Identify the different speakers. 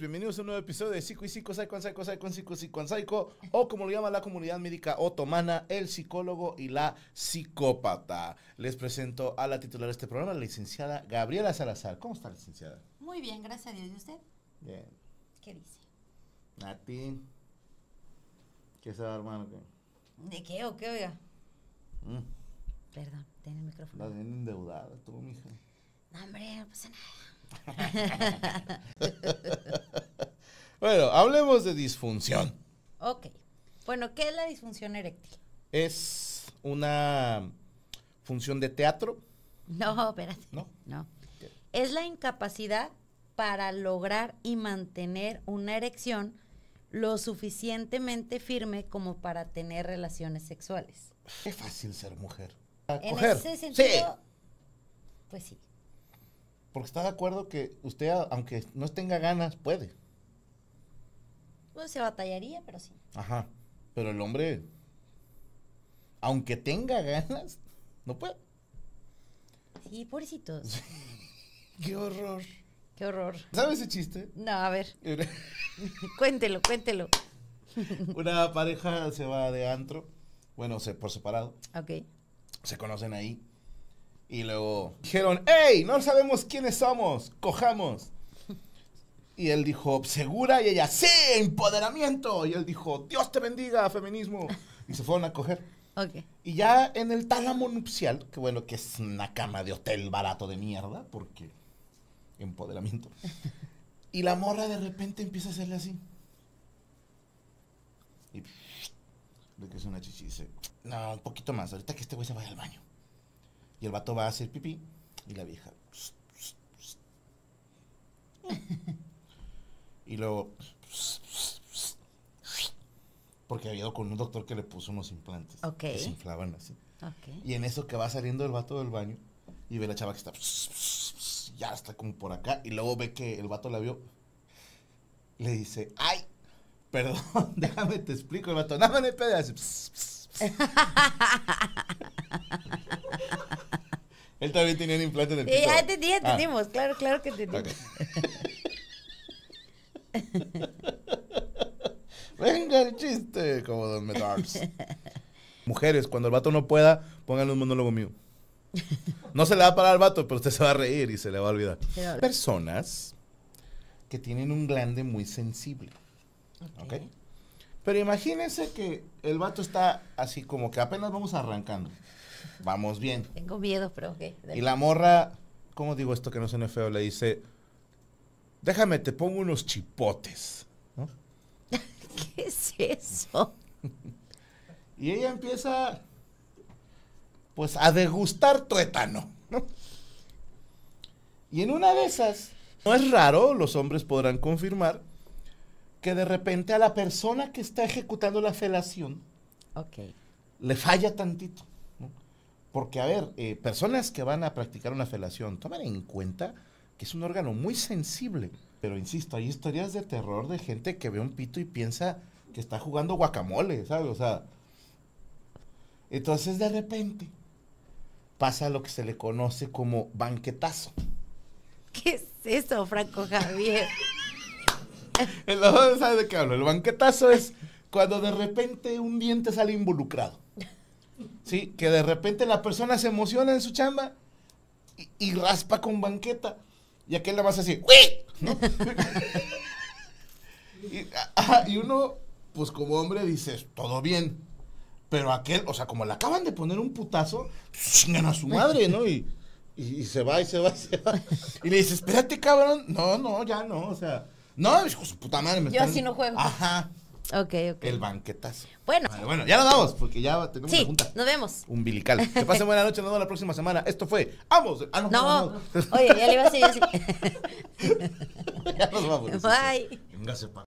Speaker 1: bienvenidos a un nuevo episodio de Psico y Psico, Psico Psycho, Psico, Psico Psycho, o como lo llama la comunidad médica otomana, el psicólogo y la psicópata. Les presento a la titular de este programa, la licenciada Gabriela Salazar. ¿Cómo está, licenciada? Muy bien, gracias a Dios. ¿Y usted? Bien. ¿Qué dice? Nati. ¿Qué se hermano? ¿De qué o qué, oiga? Mm. Perdón, tiene el micrófono. La bien endeudada tú, mija. No, hombre, no pasa nada. Bueno, hablemos de disfunción. Ok. Bueno, ¿qué es la disfunción eréctil? Es una función de teatro. No, espérate. No. No. Es la incapacidad para lograr y mantener una erección lo suficientemente firme como para tener relaciones sexuales. Qué fácil ser mujer. en ese sentido, pues sí. Porque está de acuerdo que usted, aunque no tenga ganas, puede. Pues se batallaría, pero sí. Ajá. Pero el hombre, aunque tenga ganas, no puede. Sí, pobrecitos. Qué horror. Qué horror. ¿Sabes ese chiste? No, a ver. cuéntelo, cuéntelo. Una pareja se va de antro, bueno, se, por separado. Ok. Se conocen ahí. Y luego dijeron, ¡Ey! No sabemos quiénes somos, cojamos. Y él dijo, ¿segura? Y ella, sí, empoderamiento. Y él dijo, Dios te bendiga, feminismo. Y se fueron a coger. Y ya en el tálamo nupcial, que bueno, que es una cama de hotel barato de mierda, porque empoderamiento. Y la morra de repente empieza a hacerle así. Y de que es una chichi dice, no, un poquito más, ahorita que este güey se vaya al baño. Y el vato va a hacer pipí y la vieja, Y luego. Porque había ido con un doctor que le puso unos implantes. Ok. Que se inflaban así. Okay. Y en eso que va saliendo el vato del baño y ve la chava que está. Ya está como por acá. Y luego ve que el vato la vio. Le dice: ¡Ay! Perdón, déjame te explico. El vato, nada, no hay Él también tenía un implante en el pito. Ya, ah, te ah. entendimos. Claro, claro que entendimos. Venga el chiste, como Don Medars. Mujeres, cuando el vato no pueda, pónganle un monólogo mío. No se le va a parar al vato, pero usted se va a reír y se le va a olvidar. Personas que tienen un glande muy sensible. Pero imagínense que el vato está así como que apenas vamos arrancando. Vamos bien. Tengo miedo, pero ok. Y la morra, ¿cómo digo esto que no me feo? Le dice, déjame, te pongo unos chipotes. ¿Qué es eso? y ella empieza, pues, a degustar tuétano. Y en una de esas, no es raro, los hombres podrán confirmar, que de repente a la persona que está ejecutando la felación le falla tantito. Porque, a ver, eh, personas que van a practicar una felación, tomen en cuenta que es un órgano muy sensible. Pero insisto, hay historias de terror de gente que ve un pito y piensa que está jugando guacamole, ¿sabes? O sea, entonces de repente pasa lo que se le conoce como banquetazo. ¿Qué es eso, Franco Javier? el, de qué hablo? El banquetazo es cuando de repente un diente sale involucrado. ¿Sí? Que de repente la persona se emociona en su chamba y raspa con banqueta. Y aquel nada más así, uy y, uno, pues como hombre, dices, todo bien. Pero aquel, o sea, como le acaban de poner un putazo, pues, chingan a su madre, ¿no? Y, y, se va, y se va, y se va. Y le dices, espérate, cabrón. No, no, ya no, o sea. No, hijo, su puta madre. Me Yo así no juego. Ajá. Ok, ok. El banquetazo. Bueno. bueno, ya nos vamos, porque ya tenemos sí, una junta. Nos vemos. Umbilical. Que pasen buena noche, nos vemos la próxima semana. Esto fue. ¡Vamos! Ah, no, Oye, ya le iba a decir así. ya nos vamos. Bye. Venga, sepa.